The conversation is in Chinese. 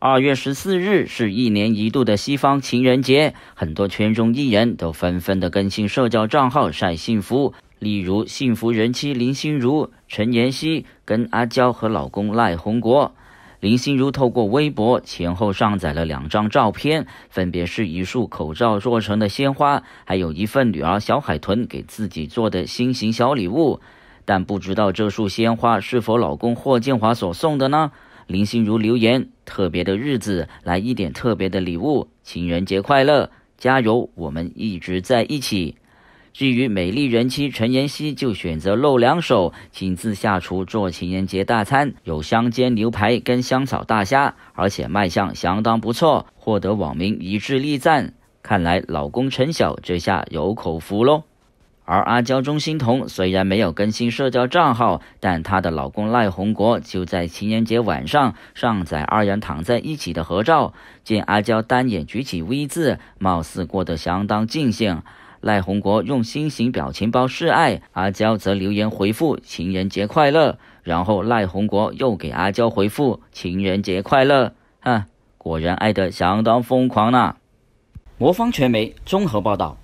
二月十四日是一年一度的西方情人节，很多圈中艺人都纷纷的更新社交账号晒幸福。例如，幸福人妻林心如、陈妍希跟阿娇和老公赖宏国。林心如透过微博前后上载了两张照片，分别是一束口罩做成的鲜花，还有一份女儿小海豚给自己做的心形小礼物。但不知道这束鲜花是否老公霍建华所送的呢？林心如留言。特别的日子，来一点特别的礼物。情人节快乐，加油！我们一直在一起。至于美丽人妻陈妍希，就选择露两手，亲自下厨做情人节大餐，有香煎牛排跟香草大虾，而且卖相相当不错，获得网民一致力赞。看来老公陈晓这下有口福喽。而阿娇钟欣桐虽然没有更新社交账号，但她的老公赖宏国就在情人节晚上上载二人躺在一起的合照，见阿娇单眼举起 V 字，貌似过得相当尽兴。赖宏国用心形表情包示爱，阿娇则留言回复“情人节快乐”，然后赖宏国又给阿娇回复“情人节快乐”，哈，果然爱的相当疯狂呐。魔方传媒综合报道。